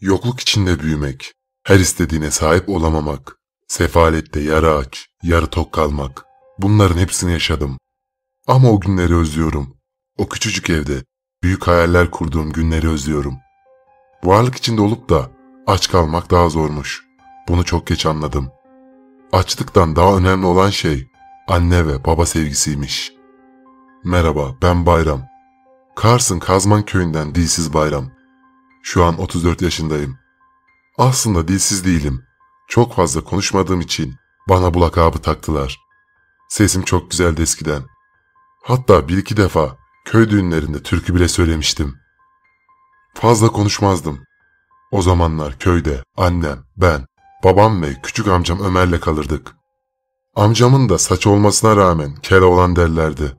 yokluk içinde büyümek, her istediğine sahip olamamak, sefalette yara aç, yarı tok kalmak. Bunların hepsini yaşadım. Ama o günleri özlüyorum. O küçücük evde büyük hayaller kurduğum günleri özlüyorum. Varlık içinde olup da aç kalmak daha zormuş. Bunu çok geç anladım. Açlıktan daha önemli olan şey anne ve baba sevgisiymiş. Merhaba ben Bayram. Kars'ın Kazman köyünden dilsiz Bayram. Şu an 34 yaşındayım. Aslında dilsiz değilim. Çok fazla konuşmadığım için bana bu lakabı taktılar. Sesim çok güzeldi eskiden. Hatta bir iki defa köy düğünlerinde türkü bile söylemiştim. Fazla konuşmazdım. O zamanlar köyde annem, ben, babam ve küçük amcam Ömer'le kalırdık. Amcamın da saç olmasına rağmen kele olan derlerdi.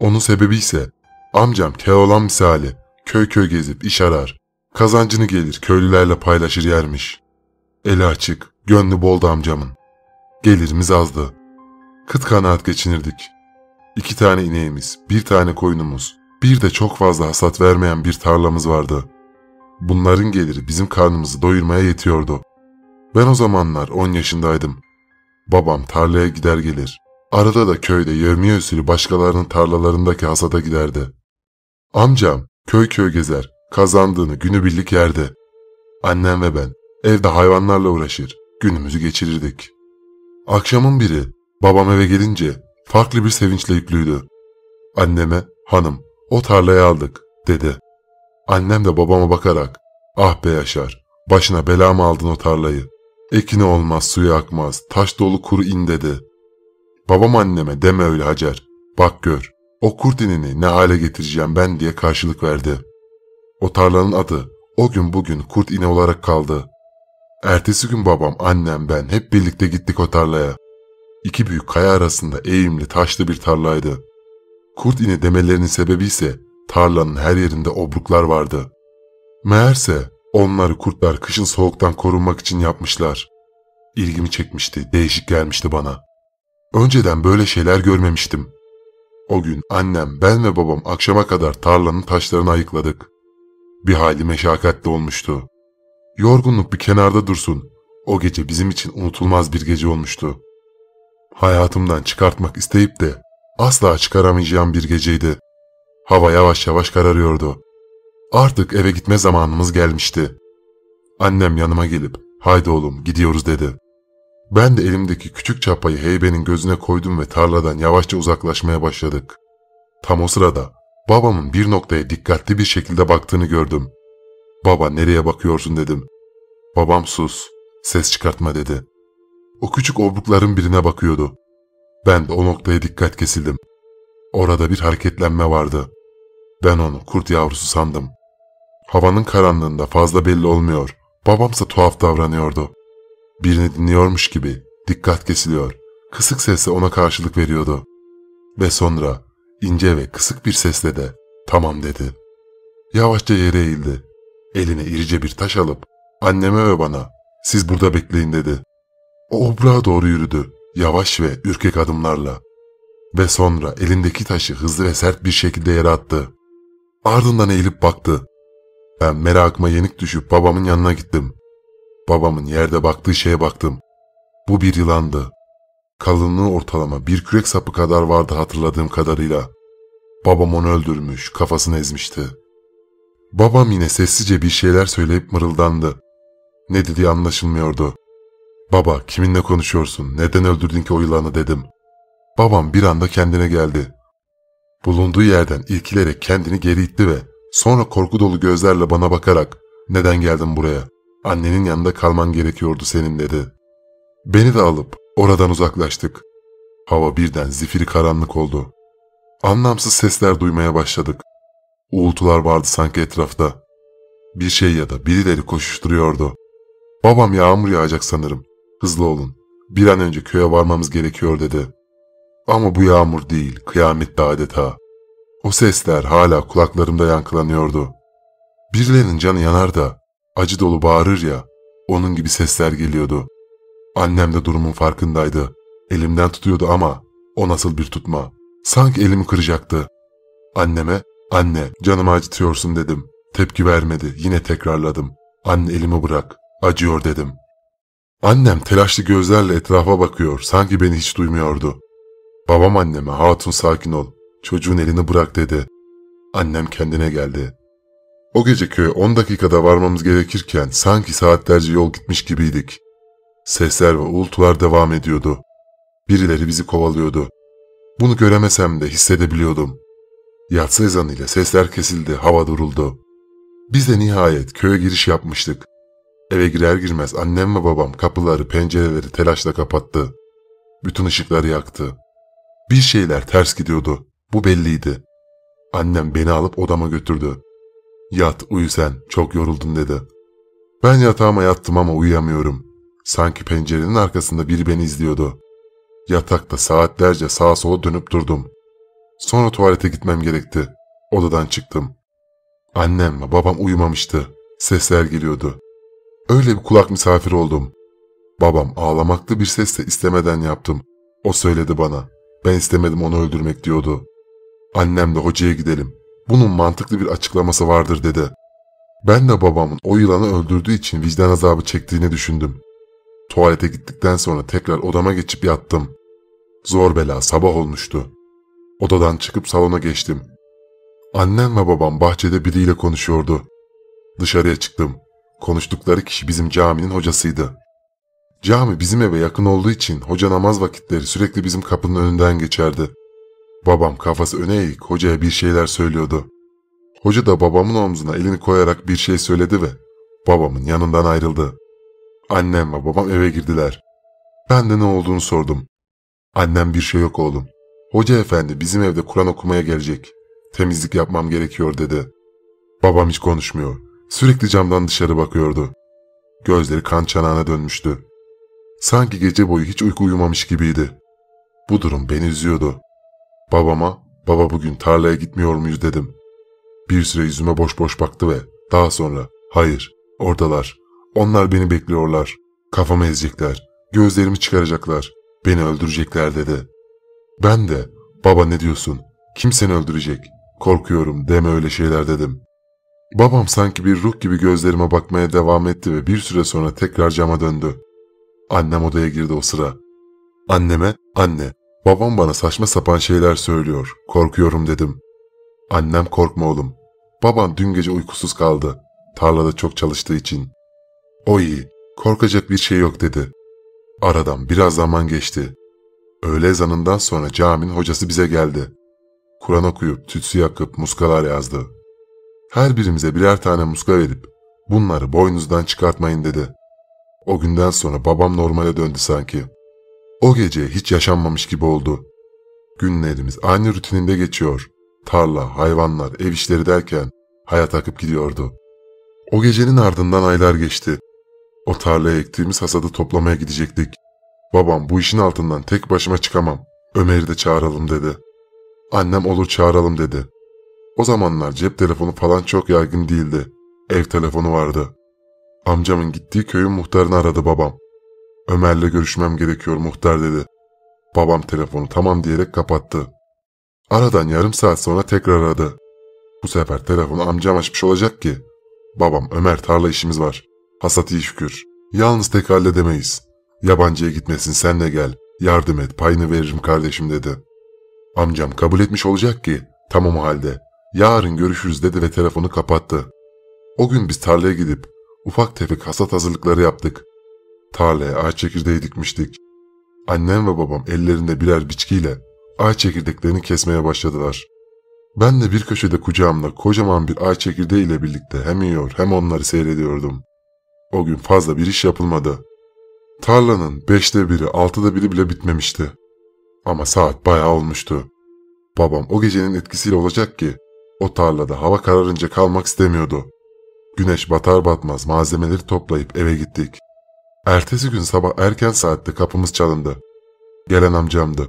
Onun sebebi ise amcam kele olan misali köy köy gezip iş arar, Kazancını gelir köylülerle paylaşır yermiş. Eli açık, gönlü bol amcamın. Gelirimiz azdı. Kıt kanaat geçinirdik. İki tane ineğimiz, bir tane koyunumuz, bir de çok fazla hasat vermeyen bir tarlamız vardı. Bunların geliri bizim karnımızı doyurmaya yetiyordu. Ben o zamanlar 10 yaşındaydım. Babam tarlaya gider gelir. Arada da köyde yevmiye usulü başkalarının tarlalarındaki hasada giderdi. Amcam köy köy gezer, Kazandığını günübirlik yerde. Annem ve ben evde hayvanlarla uğraşır, günümüzü geçirirdik. Akşamın biri babam eve gelince farklı bir sevinçle yüklüydü. Anneme, hanım o tarlayı aldık dedi. Annem de babama bakarak, ah be Yaşar, başına bela mı aldın o tarlayı? Ekine olmaz, suyu akmaz, taş dolu kuru in dedi. Babam anneme deme öyle Hacer, bak gör, o kurt inini ne hale getireceğim ben diye karşılık verdi. O tarlanın adı o gün bugün kurt ine olarak kaldı. Ertesi gün babam, annem, ben hep birlikte gittik o tarlaya. İki büyük kaya arasında eğimli taşlı bir tarlaydı. Kurt ine demelerinin sebebi ise tarlanın her yerinde obruklar vardı. Meğerse onları kurtlar kışın soğuktan korunmak için yapmışlar. İlgimi çekmişti, değişik gelmişti bana. Önceden böyle şeyler görmemiştim. O gün annem, ben ve babam akşama kadar tarlanın taşlarını ayıkladık. Bir hali meşakkatli olmuştu. Yorgunluk bir kenarda dursun. O gece bizim için unutulmaz bir gece olmuştu. Hayatımdan çıkartmak isteyip de asla çıkaramayacağım bir geceydi. Hava yavaş yavaş kararıyordu. Artık eve gitme zamanımız gelmişti. Annem yanıma gelip haydi oğlum gidiyoruz dedi. Ben de elimdeki küçük çapayı heybenin gözüne koydum ve tarladan yavaşça uzaklaşmaya başladık. Tam o sırada Babamın bir noktaya dikkatli bir şekilde baktığını gördüm. Baba nereye bakıyorsun dedim. Babam sus, ses çıkartma dedi. O küçük obrukların birine bakıyordu. Ben de o noktaya dikkat kesildim. Orada bir hareketlenme vardı. Ben onu kurt yavrusu sandım. Havanın karanlığında fazla belli olmuyor. Babamsa tuhaf davranıyordu. Birini dinliyormuş gibi dikkat kesiliyor. Kısık sesle ona karşılık veriyordu. Ve sonra ince ve kısık bir sesle de tamam dedi. Yavaşça yere eğildi. Eline irice bir taş alıp anneme ve bana siz burada bekleyin dedi. O obrağa doğru yürüdü yavaş ve ürkek adımlarla ve sonra elindeki taşı hızlı ve sert bir şekilde yere attı. Ardından eğilip baktı. Ben merakıma yenik düşüp babamın yanına gittim. Babamın yerde baktığı şeye baktım. Bu bir yılandı. Kalınlığı ortalama bir kürek sapı kadar vardı hatırladığım kadarıyla. Babam onu öldürmüş, kafasını ezmişti. Babam yine sessizce bir şeyler söyleyip mırıldandı. Ne dediği anlaşılmıyordu. Baba kiminle konuşuyorsun, neden öldürdün ki o yılanı dedim. Babam bir anda kendine geldi. Bulunduğu yerden ilkilerek kendini geri itti ve sonra korku dolu gözlerle bana bakarak neden geldin buraya? Annenin yanında kalman gerekiyordu senin dedi. Beni de alıp Oradan uzaklaştık. Hava birden zifiri karanlık oldu. Anlamsız sesler duymaya başladık. Uğultular vardı sanki etrafta. Bir şey ya da birileri koşuşturuyordu. Babam yağmur yağacak sanırım. Hızlı olun. Bir an önce köye varmamız gerekiyor dedi. Ama bu yağmur değil, kıyametti adeta. O sesler hala kulaklarımda yankılanıyordu. Birilerinin canı yanar da, acı dolu bağırır ya, onun gibi sesler geliyordu. Annem de durumun farkındaydı. Elimden tutuyordu ama o nasıl bir tutma. Sanki elimi kıracaktı. Anneme, anne canımı acıtıyorsun dedim. Tepki vermedi, yine tekrarladım. Anne elimi bırak, acıyor dedim. Annem telaşlı gözlerle etrafa bakıyor, sanki beni hiç duymuyordu. Babam anneme, hatun sakin ol, çocuğun elini bırak dedi. Annem kendine geldi. O gece köye 10 dakikada varmamız gerekirken sanki saatlerce yol gitmiş gibiydik. Sesler ve uğultular devam ediyordu. Birileri bizi kovalıyordu. Bunu göremesem de hissedebiliyordum. Yatsı ezanıyla sesler kesildi, hava duruldu. Biz de nihayet köye giriş yapmıştık. Eve girer girmez annem ve babam kapıları, pencereleri telaşla kapattı. Bütün ışıkları yaktı. Bir şeyler ters gidiyordu. Bu belliydi. Annem beni alıp odama götürdü. Yat, uyu sen, çok yoruldun dedi. Ben yatağıma yattım ama uyuyamıyorum. Sanki pencerenin arkasında biri beni izliyordu. Yatakta saatlerce sağa sola dönüp durdum. Sonra tuvalete gitmem gerekti. Odadan çıktım. Annem ve babam uyumamıştı. Sesler geliyordu. Öyle bir kulak misafir oldum. Babam ağlamaklı bir sesle istemeden yaptım. O söyledi bana. Ben istemedim onu öldürmek diyordu. Annem de hocaya gidelim. Bunun mantıklı bir açıklaması vardır dedi. Ben de babamın o yılanı öldürdüğü için vicdan azabı çektiğini düşündüm. Tuvalete gittikten sonra tekrar odama geçip yattım. Zor bela sabah olmuştu. Odadan çıkıp salona geçtim. Annem ve babam bahçede biriyle konuşuyordu. Dışarıya çıktım. Konuştukları kişi bizim caminin hocasıydı. Cami bizim eve yakın olduğu için hoca namaz vakitleri sürekli bizim kapının önünden geçerdi. Babam kafası öne eğik hocaya bir şeyler söylüyordu. Hoca da babamın omzuna elini koyarak bir şey söyledi ve babamın yanından ayrıldı.'' Annem ve babam eve girdiler. Ben de ne olduğunu sordum. Annem bir şey yok oğlum. Hoca efendi bizim evde Kur'an okumaya gelecek. Temizlik yapmam gerekiyor dedi. Babam hiç konuşmuyor. Sürekli camdan dışarı bakıyordu. Gözleri kan çanağına dönmüştü. Sanki gece boyu hiç uyku uyumamış gibiydi. Bu durum beni üzüyordu. Babama, baba bugün tarlaya gitmiyor muyuz dedim. Bir süre yüzüme boş boş baktı ve daha sonra, hayır, oradalar, onlar beni bekliyorlar. Kafamı ezecekler. Gözlerimi çıkaracaklar. Beni öldürecekler dedi. Ben de baba ne diyorsun? Kim seni öldürecek? Korkuyorum deme öyle şeyler dedim. Babam sanki bir ruh gibi gözlerime bakmaya devam etti ve bir süre sonra tekrar cama döndü. Annem odaya girdi o sıra. Anneme, anne, babam bana saçma sapan şeyler söylüyor, korkuyorum dedim. Annem korkma oğlum. Baban dün gece uykusuz kaldı. Tarlada çok çalıştığı için. O iyi, korkacak bir şey yok dedi. Aradan biraz zaman geçti. Öğle ezanından sonra caminin hocası bize geldi. Kur'an okuyup, tütsü yakıp muskalar yazdı. Her birimize birer tane muska verip bunları boynuzdan çıkartmayın dedi. O günden sonra babam normale döndü sanki. O gece hiç yaşanmamış gibi oldu. Günlerimiz aynı rutininde geçiyor. Tarla, hayvanlar, ev işleri derken hayat akıp gidiyordu. O gecenin ardından aylar geçti. O tarlaya ektiğimiz hasadı toplamaya gidecektik. Babam bu işin altından tek başıma çıkamam. Ömer'i de çağıralım dedi. Annem olur çağıralım dedi. O zamanlar cep telefonu falan çok yaygın değildi. Ev telefonu vardı. Amcamın gittiği köyün muhtarını aradı babam. Ömer'le görüşmem gerekiyor muhtar dedi. Babam telefonu tamam diyerek kapattı. Aradan yarım saat sonra tekrar aradı. Bu sefer telefonu amcam açmış olacak ki. Babam Ömer tarla işimiz var. Hasat iyi şükür. Yalnız tek halledemeyiz. Yabancıya gitmesin sen de gel. Yardım et payını veririm kardeşim dedi. Amcam kabul etmiş olacak ki. Tamam o halde. Yarın görüşürüz dedi ve telefonu kapattı. O gün biz tarlaya gidip ufak tefek hasat hazırlıkları yaptık. Tarlaya ağaç çekirdeği dikmiştik. Annem ve babam ellerinde birer biçkiyle ağaç çekirdeklerini kesmeye başladılar. Ben de bir köşede kucağımda kocaman bir ağaç çekirdeği ile birlikte hem yiyor hem onları seyrediyordum. O gün fazla bir iş yapılmadı. Tarlanın beşte biri, altıda biri bile bitmemişti. Ama saat bayağı olmuştu. Babam o gecenin etkisiyle olacak ki o tarlada hava kararınca kalmak istemiyordu. Güneş batar batmaz malzemeleri toplayıp eve gittik. Ertesi gün sabah erken saatte kapımız çalındı. Gelen amcamdı.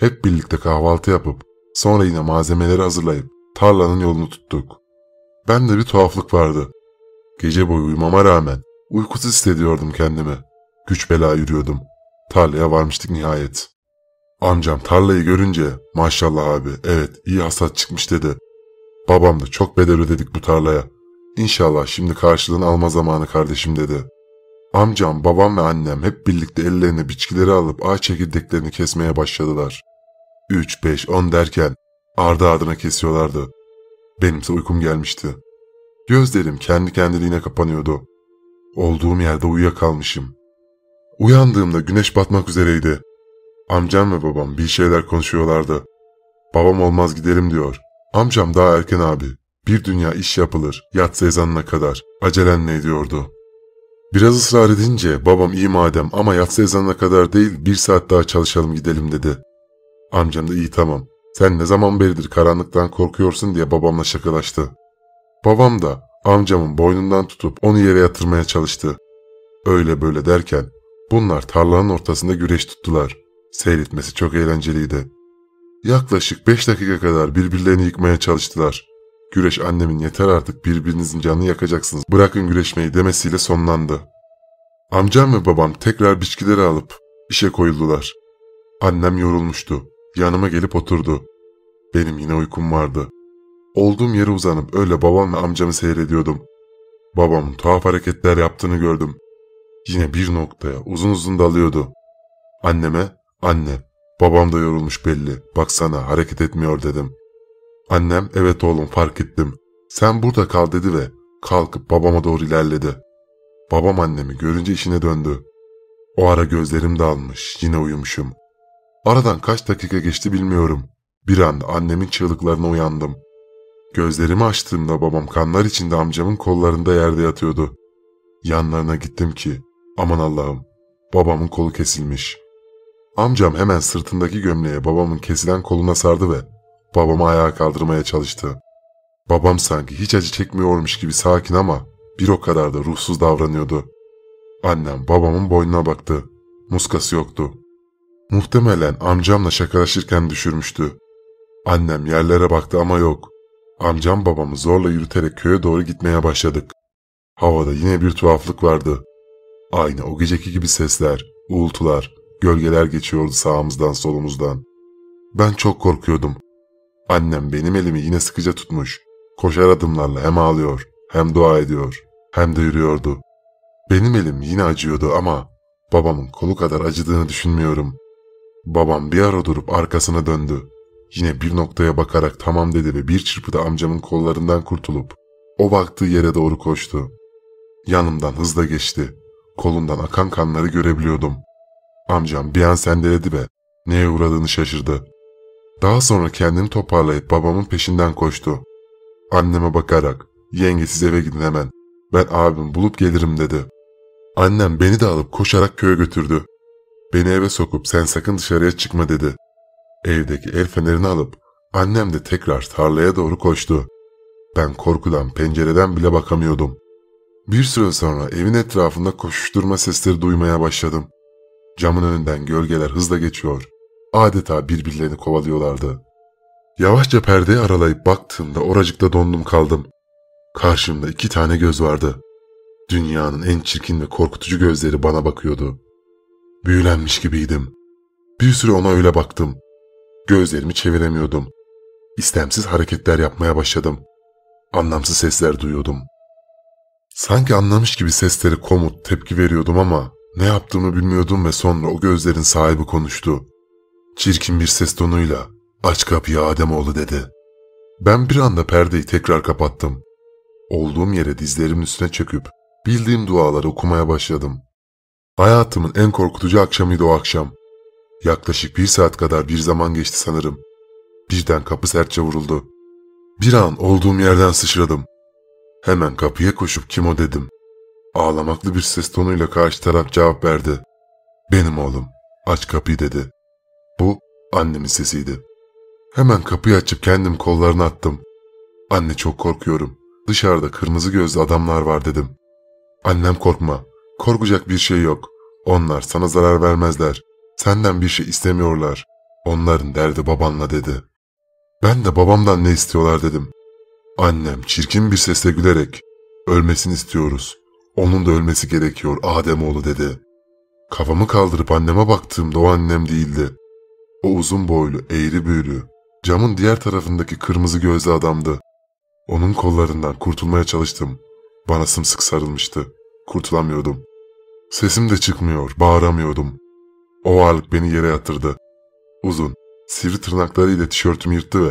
Hep birlikte kahvaltı yapıp sonra yine malzemeleri hazırlayıp tarlanın yolunu tuttuk. Ben de bir tuhaflık vardı. Gece boyu uyumama rağmen uykusuz hissediyordum kendimi. Güç bela yürüyordum. Tarlaya varmıştık nihayet. Amcam tarlayı görünce maşallah abi evet iyi hasat çıkmış dedi. Babam da çok bedel ödedik bu tarlaya. İnşallah şimdi karşılığını alma zamanı kardeşim dedi. Amcam, babam ve annem hep birlikte ellerine biçkileri alıp ağaç çekirdeklerini kesmeye başladılar. 3, 5, 10 derken ardı ardına kesiyorlardı. Benimse uykum gelmişti. Gözlerim kendi kendiliğine kapanıyordu. Olduğum yerde uyuyakalmışım. Uyandığımda güneş batmak üzereydi. Amcam ve babam bir şeyler konuşuyorlardı. Babam olmaz gidelim diyor. Amcam daha erken abi. Bir dünya iş yapılır Yat sezanına kadar. Acelen ne diyordu. Biraz ısrar edince babam iyi madem ama yat sezanına kadar değil bir saat daha çalışalım gidelim dedi. Amcam da iyi tamam. Sen ne zaman beridir karanlıktan korkuyorsun diye babamla şakalaştı. Babam da amcamın boynundan tutup onu yere yatırmaya çalıştı. Öyle böyle derken bunlar tarlanın ortasında güreş tuttular. Seyretmesi çok eğlenceliydi. Yaklaşık beş dakika kadar birbirlerini yıkmaya çalıştılar. Güreş annemin yeter artık birbirinizin canını yakacaksınız bırakın güreşmeyi demesiyle sonlandı. Amcam ve babam tekrar biçkileri alıp işe koyuldular. Annem yorulmuştu. Yanıma gelip oturdu. Benim yine uykum vardı. Olduğum yere uzanıp öyle babamla amcamı seyrediyordum. Babamın tuhaf hareketler yaptığını gördüm. Yine bir noktaya uzun uzun dalıyordu. Anneme, anne babam da yorulmuş belli baksana hareket etmiyor dedim. Annem evet oğlum fark ettim. Sen burada kal dedi ve kalkıp babama doğru ilerledi. Babam annemi görünce işine döndü. O ara gözlerim dalmış, yine uyumuşum. Aradan kaç dakika geçti bilmiyorum. Bir anda annemin çığlıklarına uyandım. Gözlerimi açtığımda babam kanlar içinde amcamın kollarında yerde yatıyordu. Yanlarına gittim ki aman Allah'ım babamın kolu kesilmiş. Amcam hemen sırtındaki gömleğe babamın kesilen koluna sardı ve babamı ayağa kaldırmaya çalıştı. Babam sanki hiç acı çekmiyormuş gibi sakin ama bir o kadar da ruhsuz davranıyordu. Annem babamın boynuna baktı. Muskası yoktu. Muhtemelen amcamla şakalaşırken düşürmüştü. Annem yerlere baktı ama yok. Amcam babamı zorla yürüterek köye doğru gitmeye başladık. Havada yine bir tuhaflık vardı. Aynı o geceki gibi sesler, uğultular, gölgeler geçiyordu sağımızdan solumuzdan. Ben çok korkuyordum. Annem benim elimi yine sıkıca tutmuş. Koşar adımlarla hem ağlıyor, hem dua ediyor, hem de yürüyordu. Benim elim yine acıyordu ama babamın kolu kadar acıdığını düşünmüyorum. Babam bir ara durup arkasına döndü. Yine bir noktaya bakarak tamam dedi ve bir çırpıda amcamın kollarından kurtulup o baktığı yere doğru koştu. Yanımdan hızla geçti. Kolundan akan kanları görebiliyordum. Amcam bir an sendeledi ve neye uğradığını şaşırdı. Daha sonra kendini toparlayıp babamın peşinden koştu. Anneme bakarak yenge siz eve gidin hemen ben abim bulup gelirim dedi. Annem beni de alıp koşarak köye götürdü. Beni eve sokup sen sakın dışarıya çıkma dedi. Evdeki el fenerini alıp annem de tekrar tarlaya doğru koştu. Ben korkudan pencereden bile bakamıyordum. Bir süre sonra evin etrafında koşuşturma sesleri duymaya başladım. Camın önünden gölgeler hızla geçiyor. Adeta birbirlerini kovalıyorlardı. Yavaşça perdeyi aralayıp baktığımda oracıkta dondum kaldım. Karşımda iki tane göz vardı. Dünyanın en çirkin ve korkutucu gözleri bana bakıyordu. Büyülenmiş gibiydim. Bir süre ona öyle baktım. Gözlerimi çeviremiyordum. İstemsiz hareketler yapmaya başladım. Anlamsız sesler duyuyordum. Sanki anlamış gibi sesleri komut, tepki veriyordum ama ne yaptığımı bilmiyordum ve sonra o gözlerin sahibi konuştu. Çirkin bir ses tonuyla aç kapıyı Ademoğlu dedi. Ben bir anda perdeyi tekrar kapattım. Olduğum yere dizlerimin üstüne çöküp bildiğim duaları okumaya başladım. Hayatımın en korkutucu akşamıydı o akşam. Yaklaşık bir saat kadar bir zaman geçti sanırım. Birden kapı sertçe vuruldu. Bir an olduğum yerden sıçradım. Hemen kapıya koşup kim o dedim. Ağlamaklı bir ses tonuyla karşı taraf cevap verdi. Benim oğlum, aç kapıyı dedi. Bu annemin sesiydi. Hemen kapıyı açıp kendim kollarına attım. Anne çok korkuyorum. Dışarıda kırmızı gözlü adamlar var dedim. Annem korkma. Korkacak bir şey yok. Onlar sana zarar vermezler. Senden bir şey istemiyorlar. Onların derdi babanla dedi. Ben de babamdan ne istiyorlar dedim. Annem çirkin bir sesle gülerek ölmesini istiyoruz. Onun da ölmesi gerekiyor Ademoğlu dedi. Kafamı kaldırıp anneme baktığımda o annem değildi. O uzun boylu, eğri büğrü, camın diğer tarafındaki kırmızı gözlü adamdı. Onun kollarından kurtulmaya çalıştım. Bana sımsıkı sarılmıştı. Kurtulamıyordum. Sesim de çıkmıyor, bağıramıyordum. O ağırlık beni yere yatırdı. Uzun, sivri tırnaklarıyla tişörtümü yırttı ve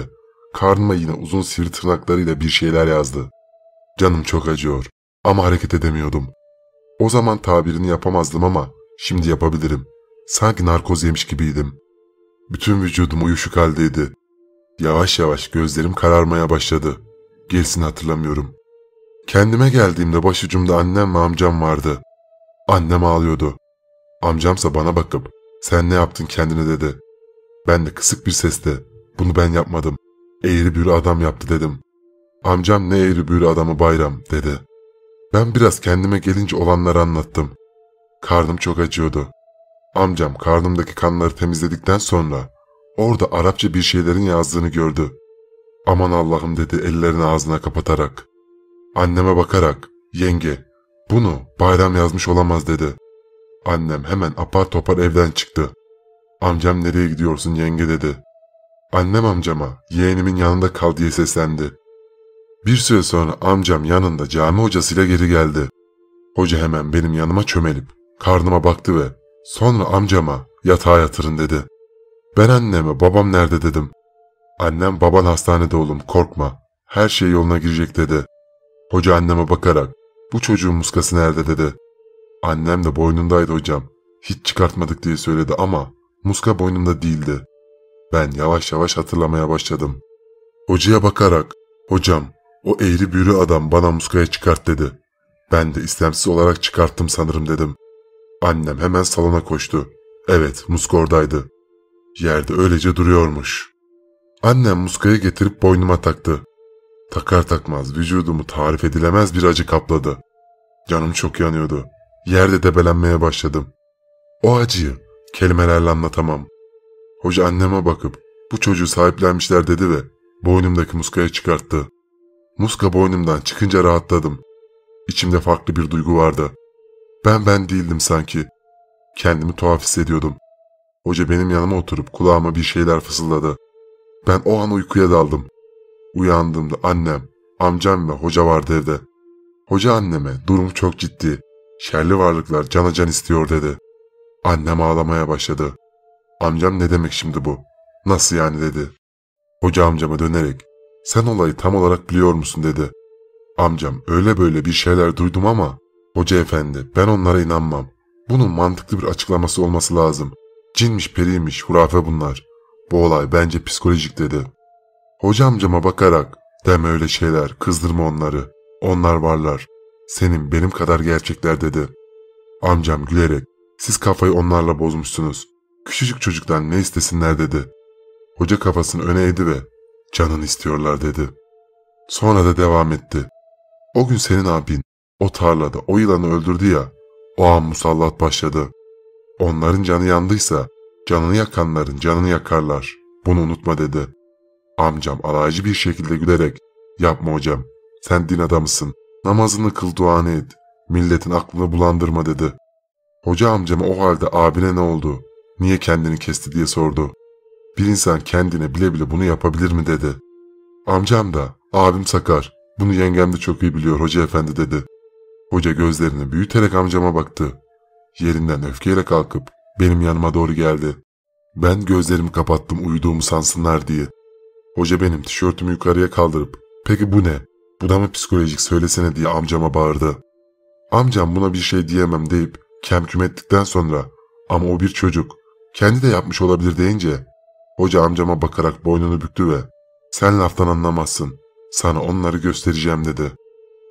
karnıma yine uzun sivri tırnaklarıyla bir şeyler yazdı. Canım çok acıyor ama hareket edemiyordum. O zaman tabirini yapamazdım ama şimdi yapabilirim. Sanki narkoz yemiş gibiydim. Bütün vücudum uyuşuk haldeydi. Yavaş yavaş gözlerim kararmaya başladı. Gerisini hatırlamıyorum. Kendime geldiğimde başucumda annem ve amcam vardı. Annem ağlıyordu. Amcamsa bana bakıp sen ne yaptın kendine dedi. Ben de kısık bir sesle bunu ben yapmadım. Eğri büğrü adam yaptı dedim. Amcam ne eğri büğrü adamı bayram dedi. Ben biraz kendime gelince olanları anlattım. Karnım çok acıyordu. Amcam karnımdaki kanları temizledikten sonra orada Arapça bir şeylerin yazdığını gördü. Aman Allah'ım dedi ellerini ağzına kapatarak. Anneme bakarak yenge bunu bayram yazmış olamaz dedi. Annem hemen apar topar evden çıktı. Amcam nereye gidiyorsun yenge dedi. Annem amcama yeğenimin yanında kal diye seslendi. Bir süre sonra amcam yanında cami hocasıyla geri geldi. Hoca hemen benim yanıma çömelip karnıma baktı ve sonra amcama yatağa yatırın dedi. Ben anneme babam nerede dedim. Annem baban hastanede oğlum korkma her şey yoluna girecek dedi. Hoca anneme bakarak bu çocuğun muskası nerede dedi. Annem de boynundaydı hocam. Hiç çıkartmadık diye söyledi ama muska boynumda değildi. Ben yavaş yavaş hatırlamaya başladım. Hocaya bakarak, hocam o eğri büğrü adam bana muskaya çıkart dedi. Ben de istemsiz olarak çıkarttım sanırım dedim. Annem hemen salona koştu. Evet, muska oradaydı. Yerde öylece duruyormuş. Annem muskayı getirip boynuma taktı. Takar takmaz vücudumu tarif edilemez bir acı kapladı. Canım çok yanıyordu. Yerde debelenmeye başladım. O acıyı kelimelerle anlatamam. Hoca anneme bakıp bu çocuğu sahiplenmişler dedi ve boynumdaki muska'yı çıkarttı. Muska boynumdan çıkınca rahatladım. İçimde farklı bir duygu vardı. Ben ben değildim sanki. Kendimi tuhaf hissediyordum. Hoca benim yanıma oturup kulağıma bir şeyler fısıldadı. Ben o an uykuya daldım. Uyandığımda annem, amcam ve hoca vardı evde. Hoca anneme durum çok ciddi. Şerli varlıklar cana can istiyor dedi. Annem ağlamaya başladı. Amcam ne demek şimdi bu? Nasıl yani dedi. Hoca amcama dönerek sen olayı tam olarak biliyor musun dedi. Amcam öyle böyle bir şeyler duydum ama hoca efendi ben onlara inanmam. Bunun mantıklı bir açıklaması olması lazım. Cinmiş periymiş hurafe bunlar. Bu olay bence psikolojik dedi. Hoca amcama bakarak deme öyle şeyler kızdırma onları. Onlar varlar senin benim kadar gerçekler dedi. Amcam gülerek siz kafayı onlarla bozmuşsunuz. Küçücük çocuktan ne istesinler dedi. Hoca kafasını öne eğdi ve canını istiyorlar dedi. Sonra da devam etti. O gün senin abin o tarlada o yılanı öldürdü ya o an musallat başladı. Onların canı yandıysa canını yakanların canını yakarlar. Bunu unutma dedi. Amcam alaycı bir şekilde gülerek yapma hocam sen din adamısın Namazını kıl duanı et. Milletin aklını bulandırma dedi. Hoca amcama o halde abine ne oldu? Niye kendini kesti diye sordu. Bir insan kendine bile bile bunu yapabilir mi dedi. Amcam da abim sakar. Bunu yengem de çok iyi biliyor hoca efendi dedi. Hoca gözlerini büyüterek amcama baktı. Yerinden öfkeyle kalkıp benim yanıma doğru geldi. Ben gözlerimi kapattım uyuduğumu sansınlar diye. Hoca benim tişörtümü yukarıya kaldırıp peki bu ne bu da mı psikolojik söylesene diye amcama bağırdı. Amcam buna bir şey diyemem deyip kemküm ettikten sonra ama o bir çocuk kendi de yapmış olabilir deyince hoca amcama bakarak boynunu büktü ve sen laftan anlamazsın sana onları göstereceğim dedi.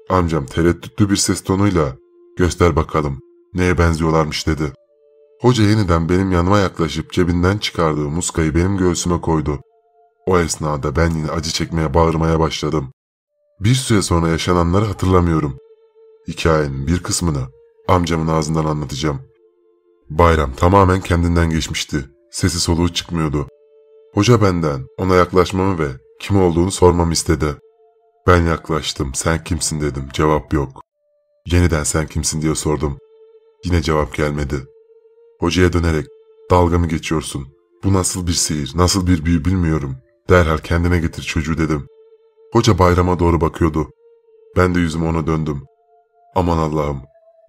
Amcam tereddütlü bir ses tonuyla göster bakalım neye benziyorlarmış dedi. Hoca yeniden benim yanıma yaklaşıp cebinden çıkardığı muskayı benim göğsüme koydu. O esnada ben yine acı çekmeye bağırmaya başladım. Bir süre sonra yaşananları hatırlamıyorum. Hikayenin bir kısmını amcamın ağzından anlatacağım. Bayram tamamen kendinden geçmişti. Sesi soluğu çıkmıyordu. Hoca benden ona yaklaşmamı ve kim olduğunu sormamı istedi. Ben yaklaştım, sen kimsin dedim, cevap yok. Yeniden sen kimsin diye sordum. Yine cevap gelmedi. Hocaya dönerek, dalga mı geçiyorsun? Bu nasıl bir sihir, nasıl bir büyü bilmiyorum. Derhal kendine getir çocuğu dedim. Hoca bayrama doğru bakıyordu. Ben de yüzümü ona döndüm. Aman Allah'ım.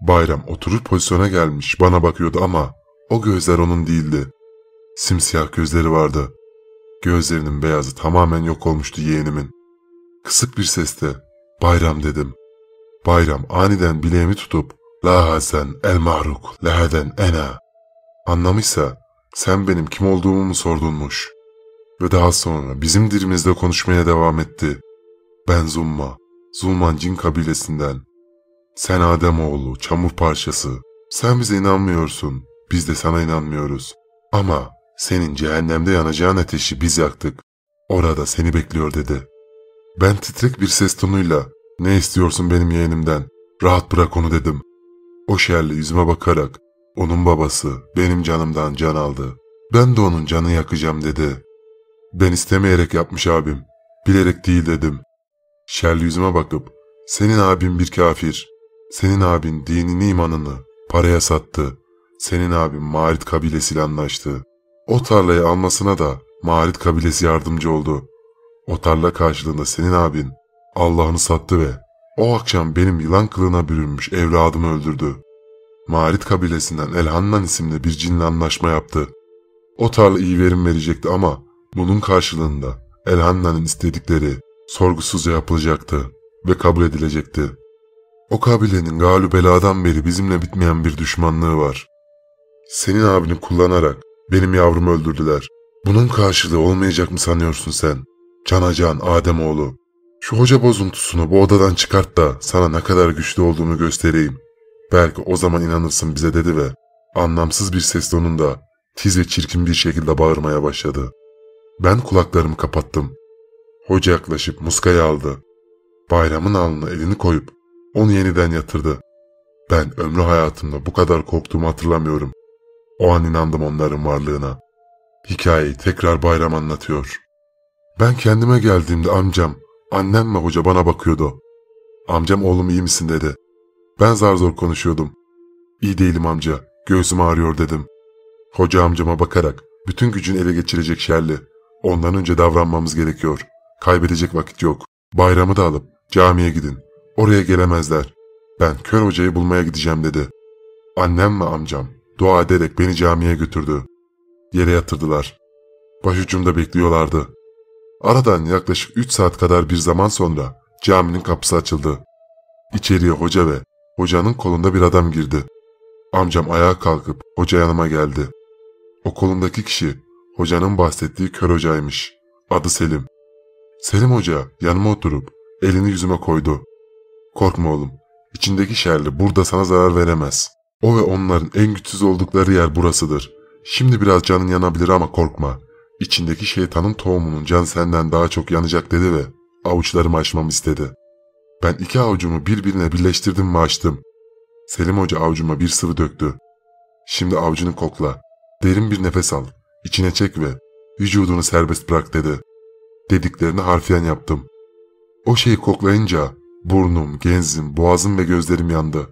Bayram oturur pozisyona gelmiş bana bakıyordu ama o gözler onun değildi. Simsiyah gözleri vardı. Gözlerinin beyazı tamamen yok olmuştu yeğenimin. Kısık bir sesle bayram dedim. Bayram aniden bileğimi tutup La Hazen, el mahruk leheden ena. Anlamışsa sen benim kim olduğumu mu sordunmuş? Ve daha sonra bizim dilimizde konuşmaya devam etti. Ben Zumma, Zulman cin kabilesinden. Sen Ademoğlu, çamur parçası. Sen bize inanmıyorsun, biz de sana inanmıyoruz. Ama senin cehennemde yanacağın ateşi biz yaktık. Orada seni bekliyor dedi. Ben titrek bir ses tonuyla ne istiyorsun benim yeğenimden? Rahat bırak onu dedim. O şerli yüzüme bakarak onun babası benim canımdan can aldı. Ben de onun canı yakacağım dedi. Ben istemeyerek yapmış abim. Bilerek değil dedim. Şerli yüzüme bakıp senin abin bir kafir. Senin abin dinini imanını paraya sattı. Senin abin Marit kabilesiyle anlaştı. O tarlayı almasına da Marit kabilesi yardımcı oldu. O tarla karşılığında senin abin Allah'ını sattı ve o akşam benim yılan kılığına bürünmüş evladımı öldürdü. Marit kabilesinden Elhannan isimli bir cinle anlaşma yaptı. O tarla iyi verim verecekti ama bunun karşılığında Elhannan'ın istedikleri sorgusuzca yapılacaktı ve kabul edilecekti. O kabilenin galü beladan beri bizimle bitmeyen bir düşmanlığı var. Senin abini kullanarak benim yavrumu öldürdüler. Bunun karşılığı olmayacak mı sanıyorsun sen? Canacan Ademoğlu. Şu hoca bozuntusunu bu odadan çıkart da sana ne kadar güçlü olduğumu göstereyim. Belki o zaman inanırsın bize dedi ve anlamsız bir ses tonunda tiz ve çirkin bir şekilde bağırmaya başladı. Ben kulaklarımı kapattım. Hoca yaklaşıp muskayı aldı. Bayramın alnına elini koyup onu yeniden yatırdı. Ben ömrü hayatımda bu kadar korktuğumu hatırlamıyorum. O an inandım onların varlığına. Hikayeyi tekrar bayram anlatıyor. Ben kendime geldiğimde amcam, annem ve hoca bana bakıyordu. Amcam oğlum iyi misin dedi. Ben zar zor konuşuyordum. İyi değilim amca, göğsüm ağrıyor dedim. Hoca amcama bakarak bütün gücün ele geçirecek şerli. Ondan önce davranmamız gerekiyor. Kaybedecek vakit yok. Bayramı da alıp camiye gidin. Oraya gelemezler. Ben kör hocayı bulmaya gideceğim dedi. Annem ve amcam dua ederek beni camiye götürdü. Yere yatırdılar. Başucumda bekliyorlardı. Aradan yaklaşık 3 saat kadar bir zaman sonra caminin kapısı açıldı. İçeriye hoca ve hocanın kolunda bir adam girdi. Amcam ayağa kalkıp hoca yanıma geldi. O kolundaki kişi hocanın bahsettiği kör hocaymış. Adı Selim. Selim Hoca yanıma oturup elini yüzüme koydu. Korkma oğlum. İçindeki şerli burada sana zarar veremez. O ve onların en güçsüz oldukları yer burasıdır. Şimdi biraz canın yanabilir ama korkma. İçindeki şeytanın tohumunun can senden daha çok yanacak dedi ve avuçlarımı açmamı istedi. Ben iki avucumu birbirine birleştirdim ve açtım. Selim Hoca avucuma bir sıvı döktü. Şimdi avucunu kokla. Derin bir nefes al. İçine çek ve vücudunu serbest bırak dedi. Dediklerini harfiyen yaptım. O şeyi koklayınca burnum, genzim, boğazım ve gözlerim yandı.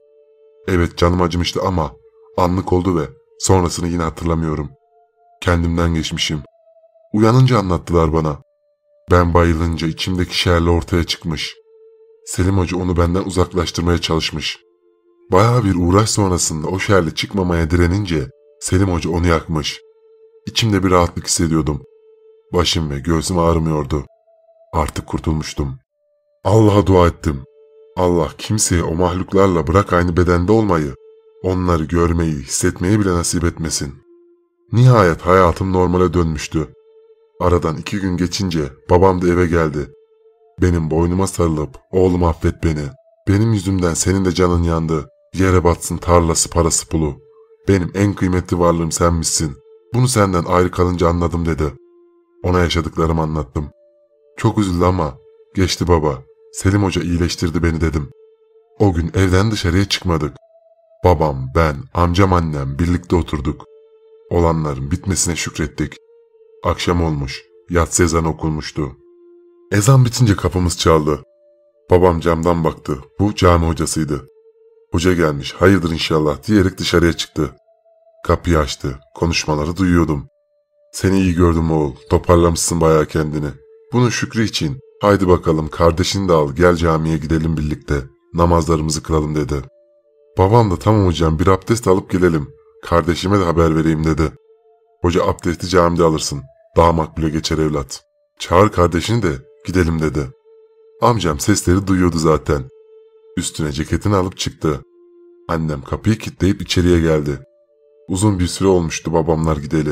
Evet canım acımıştı ama anlık oldu ve sonrasını yine hatırlamıyorum. Kendimden geçmişim. Uyanınca anlattılar bana. Ben bayılınca içimdeki şerle ortaya çıkmış. Selim Hoca onu benden uzaklaştırmaya çalışmış. Baya bir uğraş sonrasında o şerle çıkmamaya direnince Selim Hoca onu yakmış. İçimde bir rahatlık hissediyordum. Başım ve gözüm ağrımıyordu. Artık kurtulmuştum. Allah'a dua ettim. Allah kimseye o mahluklarla bırak aynı bedende olmayı, onları görmeyi, hissetmeyi bile nasip etmesin. Nihayet hayatım normale dönmüştü. Aradan iki gün geçince babam da eve geldi. Benim boynuma sarılıp oğlum affet beni. Benim yüzümden senin de canın yandı. Yere batsın tarlası parası pulu. Benim en kıymetli varlığım senmişsin. Bunu senden ayrı kalınca anladım dedi.'' Ona yaşadıklarımı anlattım. Çok üzüldü ama geçti baba. Selim Hoca iyileştirdi beni dedim. O gün evden dışarıya çıkmadık. Babam, ben, amcam annem birlikte oturduk. Olanların bitmesine şükrettik. Akşam olmuş, yatsı ezan okunmuştu. Ezan bitince kapımız çaldı. Babam camdan baktı. Bu cami hocasıydı. Hoca gelmiş hayırdır inşallah diyerek dışarıya çıktı. Kapıyı açtı. Konuşmaları duyuyordum. Seni iyi gördüm oğul. Toparlamışsın bayağı kendini. Bunun şükrü için. Haydi bakalım kardeşini de al gel camiye gidelim birlikte. Namazlarımızı kılalım dedi. Babam da tamam hocam bir abdest alıp gelelim. Kardeşime de haber vereyim dedi. Hoca abdesti camide alırsın. Daha makbule geçer evlat. Çağır kardeşini de gidelim dedi. Amcam sesleri duyuyordu zaten. Üstüne ceketini alıp çıktı. Annem kapıyı kilitleyip içeriye geldi. Uzun bir süre olmuştu babamlar gideli.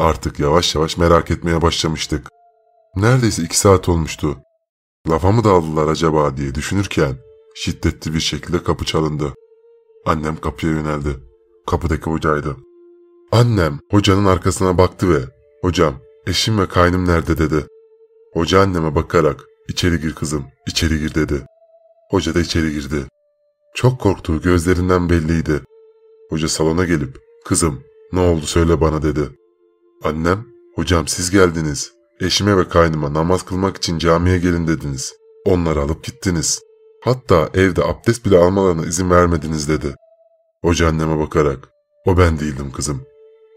Artık yavaş yavaş merak etmeye başlamıştık. Neredeyse iki saat olmuştu. Lafa mı daldılar acaba diye düşünürken şiddetli bir şekilde kapı çalındı. Annem kapıya yöneldi. Kapıdaki hocaydı. Annem hocanın arkasına baktı ve ''Hocam, eşim ve kaynım nerede?'' dedi. Hoca anneme bakarak ''İçeri gir kızım, içeri gir'' dedi. Hoca da içeri girdi. Çok korktuğu gözlerinden belliydi. Hoca salona gelip ''Kızım, ne oldu söyle bana'' dedi. Annem, hocam siz geldiniz. Eşime ve kaynıma namaz kılmak için camiye gelin dediniz. Onları alıp gittiniz. Hatta evde abdest bile almalarına izin vermediniz dedi. Hoca anneme bakarak, o ben değildim kızım.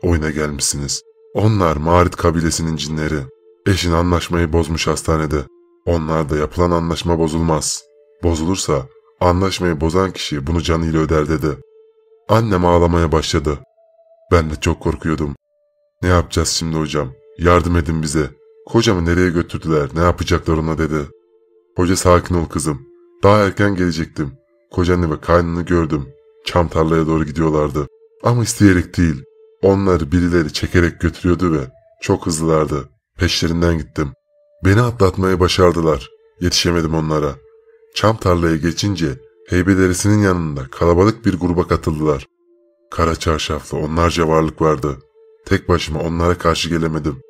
Oyuna gelmişsiniz. Onlar Marit kabilesinin cinleri. Eşin anlaşmayı bozmuş hastanede. Onlar da yapılan anlaşma bozulmaz. Bozulursa anlaşmayı bozan kişi bunu canıyla öder dedi. Annem ağlamaya başladı. Ben de çok korkuyordum. Ne yapacağız şimdi hocam? Yardım edin bize. Kocamı nereye götürdüler? Ne yapacaklar ona dedi. Hoca sakin ol kızım. Daha erken gelecektim. Kocanı ve kaynını gördüm. Çam tarlaya doğru gidiyorlardı. Ama isteyerek değil. Onları birileri çekerek götürüyordu ve çok hızlılardı. Peşlerinden gittim. Beni atlatmayı başardılar. Yetişemedim onlara. Çam tarlaya geçince heybederisinin yanında kalabalık bir gruba katıldılar. Kara çarşaflı onlarca varlık vardı. Tek başıma onlara karşı gelemedim.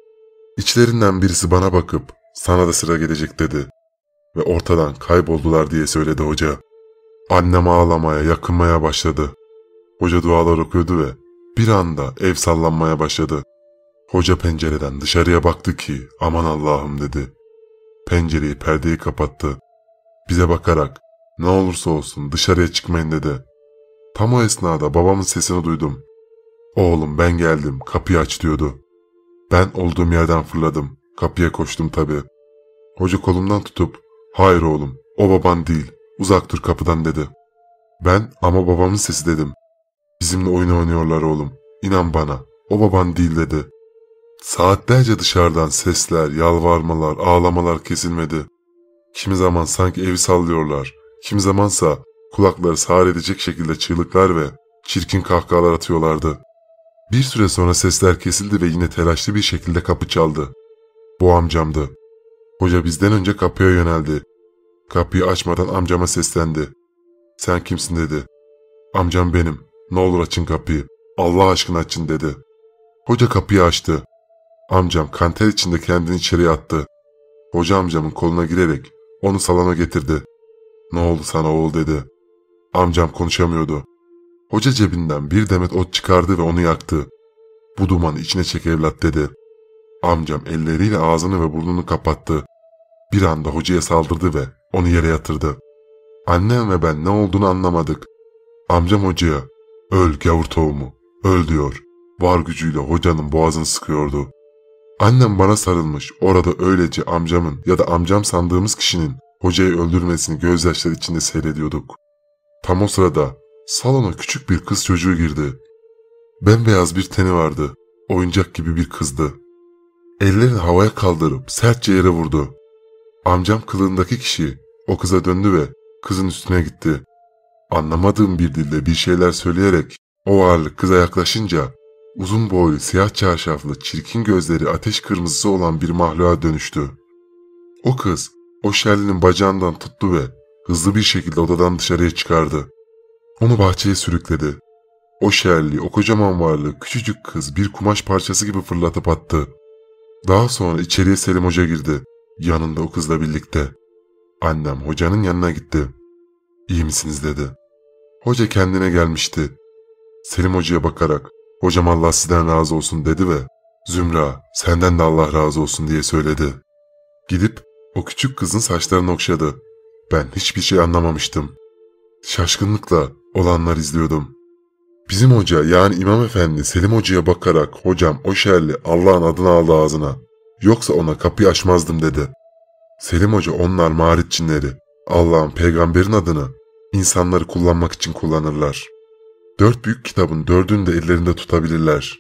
İçlerinden birisi bana bakıp sana da sıra gelecek dedi. Ve ortadan kayboldular diye söyledi hoca. Annem ağlamaya, yakınmaya başladı. Hoca dualar okuyordu ve bir anda ev sallanmaya başladı. Hoca pencereden dışarıya baktı ki aman Allah'ım dedi. Pencereyi perdeyi kapattı. Bize bakarak ne olursa olsun dışarıya çıkmayın dedi. Tam o esnada babamın sesini duydum. Oğlum ben geldim, kapıyı aç diyordu. Ben olduğum yerden fırladım. Kapıya koştum tabii. Hoca kolumdan tutup, hayır oğlum, o baban değil, uzak dur kapıdan dedi. Ben ama babamın sesi dedim. Bizimle oyun oynuyorlar oğlum, inan bana, o baban değil dedi. Saatlerce dışarıdan sesler, yalvarmalar, ağlamalar kesilmedi. Kimi zaman sanki evi sallıyorlar, kimi zamansa kulakları sağır edecek şekilde çığlıklar ve çirkin kahkahalar atıyorlardı. Bir süre sonra sesler kesildi ve yine telaşlı bir şekilde kapı çaldı. Bu amcamdı. Hoca bizden önce kapıya yöneldi. Kapıyı açmadan amcama seslendi. Sen kimsin dedi. Amcam benim. Ne olur açın kapıyı. Allah aşkına açın dedi. Hoca kapıyı açtı. Amcam kanter içinde kendini içeriye attı. Hoca amcamın koluna girerek onu salona getirdi. Ne oldu sana oğul dedi. Amcam konuşamıyordu. Hoca cebinden bir demet ot çıkardı ve onu yaktı. Bu dumanı içine çek evlat dedi. Amcam elleriyle ağzını ve burnunu kapattı. Bir anda hocaya saldırdı ve onu yere yatırdı. Annem ve ben ne olduğunu anlamadık. Amcam hocaya öl gavur tohumu öl diyor. Var gücüyle hocanın boğazını sıkıyordu. Annem bana sarılmış orada öylece amcamın ya da amcam sandığımız kişinin hocayı öldürmesini gözyaşları içinde seyrediyorduk. Tam o sırada Salona küçük bir kız çocuğu girdi. Bembeyaz bir teni vardı. Oyuncak gibi bir kızdı. Ellerini havaya kaldırıp sertçe yere vurdu. Amcam kılığındaki kişi o kıza döndü ve kızın üstüne gitti. Anlamadığım bir dille bir şeyler söyleyerek o ağırlık kıza yaklaşınca uzun boylu siyah çarşaflı çirkin gözleri ateş kırmızısı olan bir mahluğa dönüştü. O kız o şerlinin bacağından tuttu ve hızlı bir şekilde odadan dışarıya çıkardı. Onu bahçeye sürükledi. O şerli, o kocaman varlı, küçücük kız bir kumaş parçası gibi fırlatıp attı. Daha sonra içeriye Selim Hoca girdi. Yanında o kızla birlikte. Annem hocanın yanına gitti. İyi misiniz dedi. Hoca kendine gelmişti. Selim Hoca'ya bakarak hocam Allah sizden razı olsun dedi ve Zümra senden de Allah razı olsun diye söyledi. Gidip o küçük kızın saçlarını okşadı. Ben hiçbir şey anlamamıştım. Şaşkınlıkla olanlar izliyordum. Bizim hoca yani İmam Efendi Selim Hoca'ya bakarak hocam o şerli Allah'ın adını aldı ağzına. Yoksa ona kapıyı açmazdım dedi. Selim Hoca onlar marit cinleri. Allah'ın peygamberin adını insanları kullanmak için kullanırlar. Dört büyük kitabın dördünü de ellerinde tutabilirler.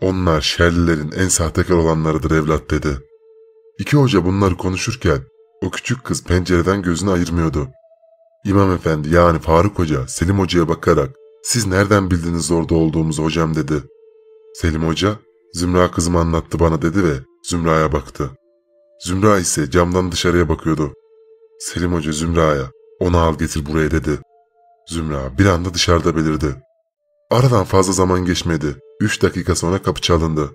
Onlar şerlilerin en sahtekar olanlarıdır evlat dedi. İki hoca bunları konuşurken o küçük kız pencereden gözünü ayırmıyordu. İmam Efendi yani Faruk Hoca Selim Hoca'ya bakarak siz nereden bildiniz orada olduğumuzu hocam dedi. Selim Hoca Zümra kızım anlattı bana dedi ve Zümra'ya baktı. Zümra ise camdan dışarıya bakıyordu. Selim Hoca Zümra'ya onu al getir buraya dedi. Zümra bir anda dışarıda belirdi. Aradan fazla zaman geçmedi. Üç dakika sonra kapı çalındı.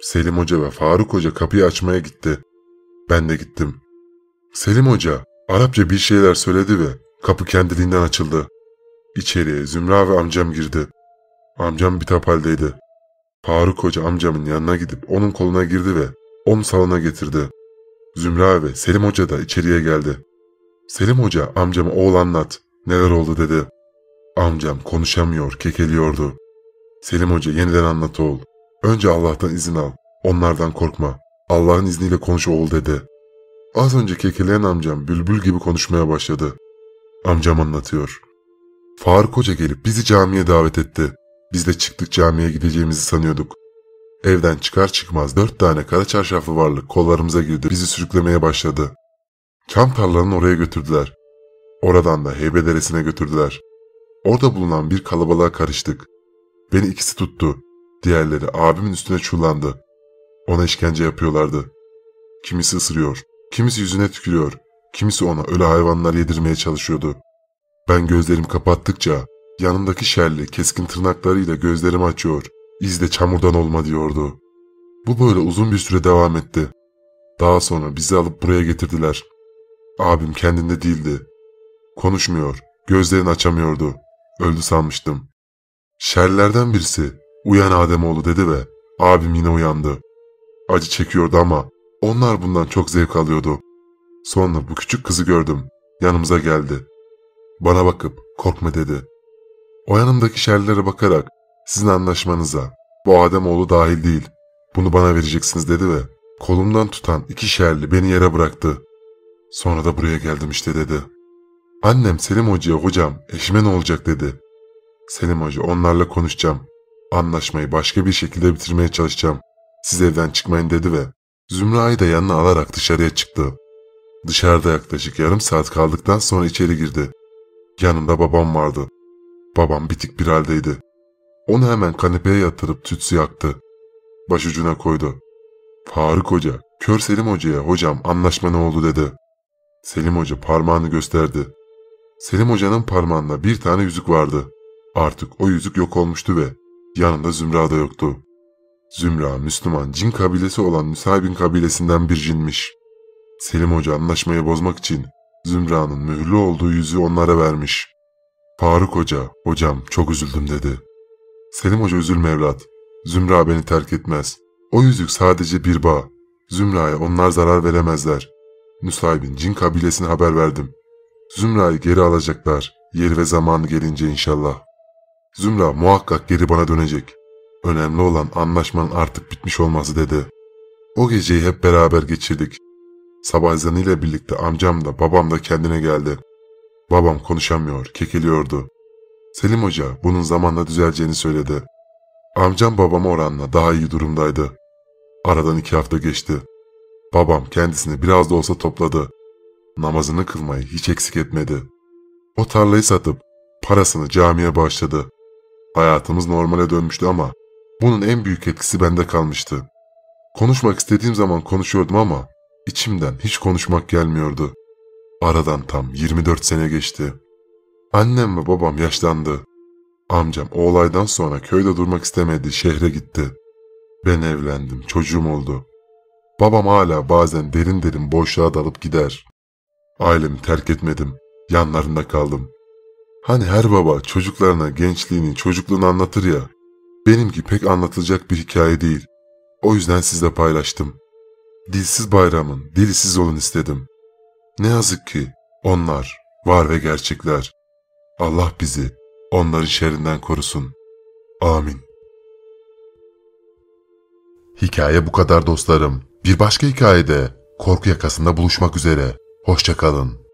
Selim Hoca ve Faruk Hoca kapıyı açmaya gitti. Ben de gittim. Selim Hoca Arapça bir şeyler söyledi ve Kapı kendiliğinden açıldı. İçeriye Zümra ve amcam girdi. Amcam bir tapaldeydi. Faruk Hoca amcamın yanına gidip onun koluna girdi ve onu salona getirdi. Zümra ve Selim Hoca da içeriye geldi. Selim Hoca amcama oğul anlat, neler oldu dedi. Amcam konuşamıyor, kekeliyordu. Selim Hoca yeniden anlat oğul. Önce Allah'tan izin al, onlardan korkma. Allah'ın izniyle konuş oğul dedi. Az önce kekeleyen amcam bülbül gibi konuşmaya başladı. Amcam anlatıyor. Faruk Hoca gelip bizi camiye davet etti. Biz de çıktık camiye gideceğimizi sanıyorduk. Evden çıkar çıkmaz dört tane kara çarşaflı varlık kollarımıza girdi bizi sürüklemeye başladı. Çam tarlanın oraya götürdüler. Oradan da Heybe Deresi'ne götürdüler. Orada bulunan bir kalabalığa karıştık. Beni ikisi tuttu. Diğerleri abimin üstüne çullandı. Ona işkence yapıyorlardı. Kimisi ısırıyor, kimisi yüzüne tükürüyor, Kimisi ona ölü hayvanlar yedirmeye çalışıyordu. Ben gözlerim kapattıkça yanındaki şerli keskin tırnaklarıyla gözlerimi açıyor. İzle çamurdan olma diyordu. Bu böyle uzun bir süre devam etti. Daha sonra bizi alıp buraya getirdiler. Abim kendinde değildi. Konuşmuyor, gözlerini açamıyordu. Öldü sanmıştım. Şerlerden birisi uyan Ademoğlu dedi ve abim yine uyandı. Acı çekiyordu ama onlar bundan çok zevk alıyordu. Sonra bu küçük kızı gördüm. Yanımıza geldi. Bana bakıp korkma dedi. O yanımdaki şerlere bakarak sizin anlaşmanıza bu Adem oğlu dahil değil bunu bana vereceksiniz dedi ve kolumdan tutan iki şerli beni yere bıraktı. Sonra da buraya geldim işte dedi. Annem Selim Hoca'ya hocam eşime ne olacak dedi. Selim Hoca onlarla konuşacağım. Anlaşmayı başka bir şekilde bitirmeye çalışacağım. Siz evden çıkmayın dedi ve Zümra'yı da yanına alarak dışarıya çıktı. Dışarıda yaklaşık yarım saat kaldıktan sonra içeri girdi. Yanında babam vardı. Babam bitik bir haldeydi. Onu hemen kanepeye yatırıp tütsü yaktı. Başucuna koydu. Faruk Hoca, kör Selim Hoca'ya hocam anlaşma ne oldu dedi. Selim Hoca parmağını gösterdi. Selim Hoca'nın parmağında bir tane yüzük vardı. Artık o yüzük yok olmuştu ve yanında Zümra da yoktu. Zümra Müslüman cin kabilesi olan Müsaibin kabilesinden bir cinmiş. Selim Hoca anlaşmayı bozmak için Zümra'nın mühürlü olduğu yüzü onlara vermiş. Faruk Hoca, hocam çok üzüldüm dedi. Selim Hoca üzülme evlat. Zümra beni terk etmez. O yüzük sadece bir bağ. Zümra'ya onlar zarar veremezler. Nusaybin cin kabilesine haber verdim. Zümra'yı geri alacaklar. Yeri ve zamanı gelince inşallah. Zümra muhakkak geri bana dönecek. Önemli olan anlaşmanın artık bitmiş olması dedi. O geceyi hep beraber geçirdik. Sabah ezanıyla birlikte amcam da babam da kendine geldi. Babam konuşamıyor, kekeliyordu. Selim Hoca bunun zamanla düzeleceğini söyledi. Amcam babama oranla daha iyi durumdaydı. Aradan iki hafta geçti. Babam kendisini biraz da olsa topladı. Namazını kılmayı hiç eksik etmedi. O tarlayı satıp parasını camiye bağışladı. Hayatımız normale dönmüştü ama bunun en büyük etkisi bende kalmıştı. Konuşmak istediğim zaman konuşuyordum ama İçimden hiç konuşmak gelmiyordu. Aradan tam 24 sene geçti. Annem ve babam yaşlandı. Amcam o olaydan sonra köyde durmak istemedi, şehre gitti. Ben evlendim, çocuğum oldu. Babam hala bazen derin derin boşluğa dalıp gider. Ailemi terk etmedim, yanlarında kaldım. Hani her baba çocuklarına gençliğini, çocukluğunu anlatır ya. Benimki pek anlatılacak bir hikaye değil. O yüzden sizle paylaştım dilsiz bayramın, dilsiz olun istedim. Ne yazık ki onlar var ve gerçekler. Allah bizi onların şerrinden korusun. Amin. Hikaye bu kadar dostlarım. Bir başka hikayede korku yakasında buluşmak üzere. Hoşçakalın.